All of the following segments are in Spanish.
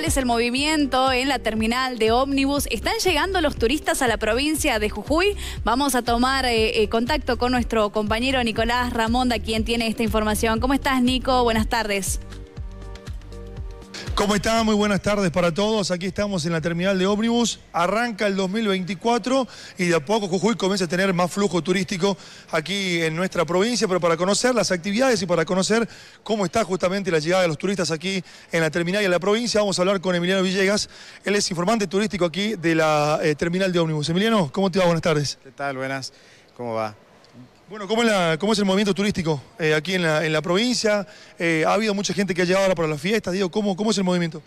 cuál es el movimiento en la terminal de ómnibus. ¿Están llegando los turistas a la provincia de Jujuy? Vamos a tomar eh, eh, contacto con nuestro compañero Nicolás Ramonda, quien tiene esta información. ¿Cómo estás, Nico? Buenas tardes. ¿Cómo está? Muy buenas tardes para todos. Aquí estamos en la terminal de ómnibus. Arranca el 2024 y de a poco Jujuy comienza a tener más flujo turístico aquí en nuestra provincia, pero para conocer las actividades y para conocer cómo está justamente la llegada de los turistas aquí en la terminal y en la provincia, vamos a hablar con Emiliano Villegas. Él es informante turístico aquí de la eh, terminal de ómnibus. Emiliano, ¿cómo te va? Buenas tardes. ¿Qué tal? Buenas. ¿Cómo va? Bueno, ¿cómo es, el movimiento turístico eh, aquí en la, provincia? Eh, ¿Ha habido mucha gente que ha llegado ahora para las fiestas? Digo, ¿cómo, cómo es el movimiento?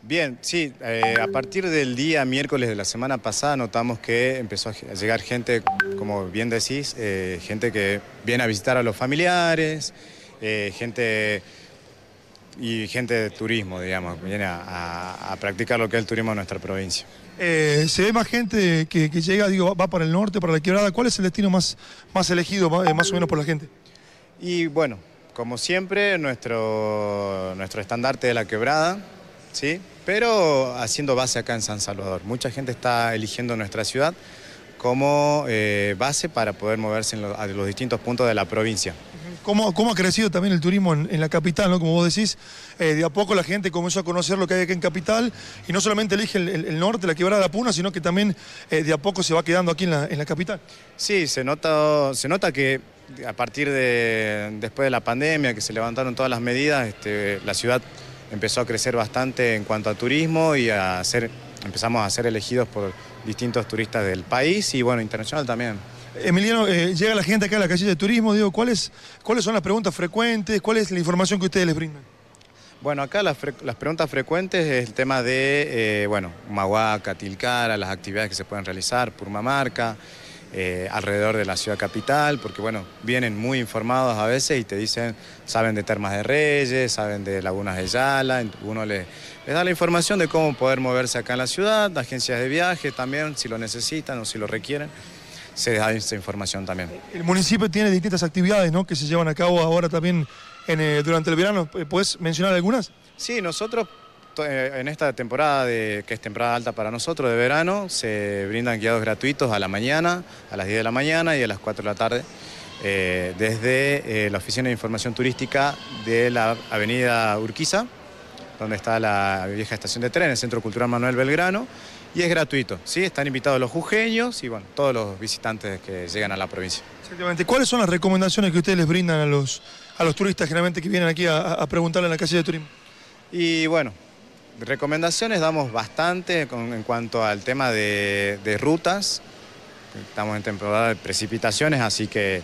Bien, sí, eh, a partir del día miércoles de la semana pasada notamos que empezó a llegar gente, como bien decís, gente que viene a visitar a los familiares, gente y gente de turismo, digamos, viene a, a practicar lo que es el turismo en nuestra provincia. Eh, ¿Se ve más gente que, llega, digo, va, para el norte, para la quebrada? ¿Cuál es el destino más, más elegido, eh, más, o menos por la gente? Y bueno, como siempre, nuestro, nuestro estandarte de la quebrada, ¿sí? pero haciendo base acá en San Salvador. Mucha gente está eligiendo nuestra ciudad como eh, base para poder moverse en a los distintos puntos de la provincia cómo, ha crecido también el turismo en, la capital, ¿no? Como vos decís, eh, de a poco la gente comenzó a conocer lo que hay aquí en capital y no solamente elige el, norte, la quebrada de Puna, sino que también eh, de a poco se va quedando aquí en la, capital. Sí, se nota, se nota que a partir de después de la pandemia, que se levantaron todas las medidas, este, la ciudad empezó a crecer bastante en cuanto a turismo y a ser empezamos a ser elegidos por distintos turistas del país y bueno, internacional también. Emiliano, eh, llega la gente acá a la calle de turismo, digo, ¿cuáles, ¿cuáles son las preguntas frecuentes? ¿Cuál es la información que ustedes les brindan? Bueno, acá las, preguntas frecuentes es el tema de, eh, bueno, Mahuaca, Tilcara, las actividades que se pueden realizar, Purmamarca. Eh, alrededor de la ciudad capital, porque bueno, vienen muy informados a veces y te dicen, saben de Termas de Reyes, saben de Lagunas de Yala, uno les, da la información de cómo poder moverse acá en la ciudad, agencias de viaje también, si lo necesitan o si lo requieren se les da esa información también. El municipio tiene distintas actividades ¿no? que se llevan a cabo ahora también en, eh, durante el verano. ¿Puedes mencionar algunas? Sí, nosotros eh, en esta temporada, de, que es temporada alta para nosotros, de verano, se brindan guiados gratuitos a la mañana, a las 10 de la mañana y a las 4 de la tarde, eh, desde eh, la Oficina de Información Turística de la Avenida Urquiza, donde está la vieja estación de tren, el Centro Cultural Manuel Belgrano, y es gratuito, ¿sí? Están invitados los jujeños y, bueno, todos los visitantes que llegan a la provincia. Exactamente. ¿Cuáles son las recomendaciones que ustedes les brindan a los, a los turistas generalmente que vienen aquí a, a preguntarle en la calle de turismo? Y bueno, Recomendaciones damos bastante en cuanto al tema de, rutas. Estamos en temporada de precipitaciones, así que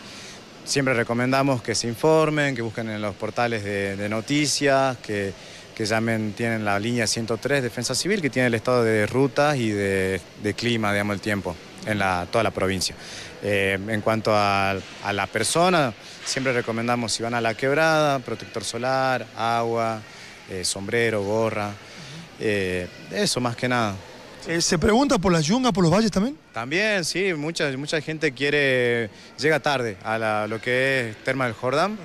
siempre recomendamos que se informen, que busquen en los portales de, noticias, que, llamen, tienen la línea 103 Defensa Civil, que tiene el estado de rutas y de, clima, digamos, el tiempo en toda la provincia. Eh, en cuanto a, a, la persona, siempre recomendamos si van a la quebrada, protector solar, agua, eh, sombrero, gorra. Eh, eso más que nada. Eh, ¿Se pregunta por las yungas, por los valles también? También, sí, mucha, mucha gente quiere, llega tarde a lo que es Terma del Jordán,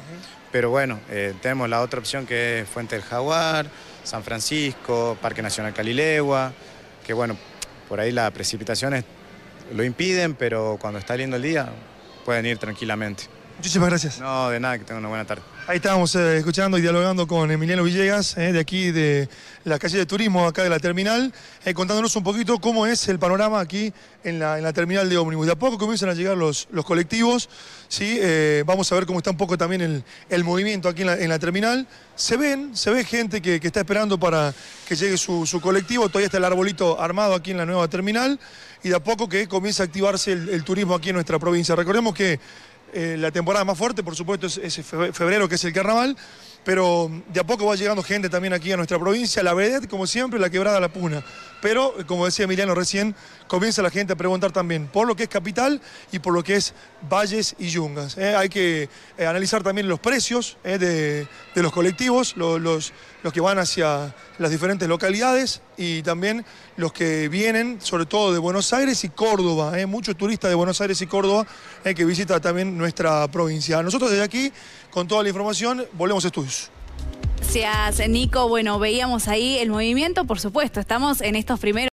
pero bueno, eh, tenemos la otra opción que es Fuente del Jaguar, San Francisco, Parque Nacional Calilegua, que bueno, por ahí las precipitaciones lo impiden, pero cuando está lindo el día pueden ir tranquilamente. Muchísimas gracias. No, de nada, que tenga una buena tarde. Ahí estábamos eh, escuchando y dialogando con Emiliano Villegas, eh, de aquí de la calle de turismo, acá de la terminal, eh, contándonos un poquito cómo es el panorama aquí en la, en la terminal de ómnibus. De a poco comienzan a llegar los, los colectivos, ¿sí? vamos a ver cómo está un poco también el, movimiento aquí en la, terminal. Se ven, se ve gente que, está esperando para que llegue su, colectivo, todavía está el arbolito armado aquí en la nueva terminal, y de a poco que comienza a activarse el, el turismo aquí en nuestra provincia. Recordemos que eh, la temporada más fuerte, por supuesto, es febrero, que es el carnaval, pero de a poco va llegando gente también aquí a nuestra provincia, la Veredet, como siempre, la quebrada La Puna. Pero, como decía Emiliano recién, comienza la gente a preguntar también por lo que es capital y por lo que es valles y yungas. ¿eh? Hay que eh, analizar también los precios ¿eh? de, los colectivos, los, los que van hacia las diferentes localidades y también los que vienen, sobre todo de Buenos Aires y Córdoba. Hay muchos turistas de Buenos Aires y Córdoba que visitan también nuestra provincia. Nosotros desde aquí, con toda la información, volvemos a estudios. Gracias, Nico. Bueno, veíamos ahí el movimiento, por supuesto. Estamos en estos primeros.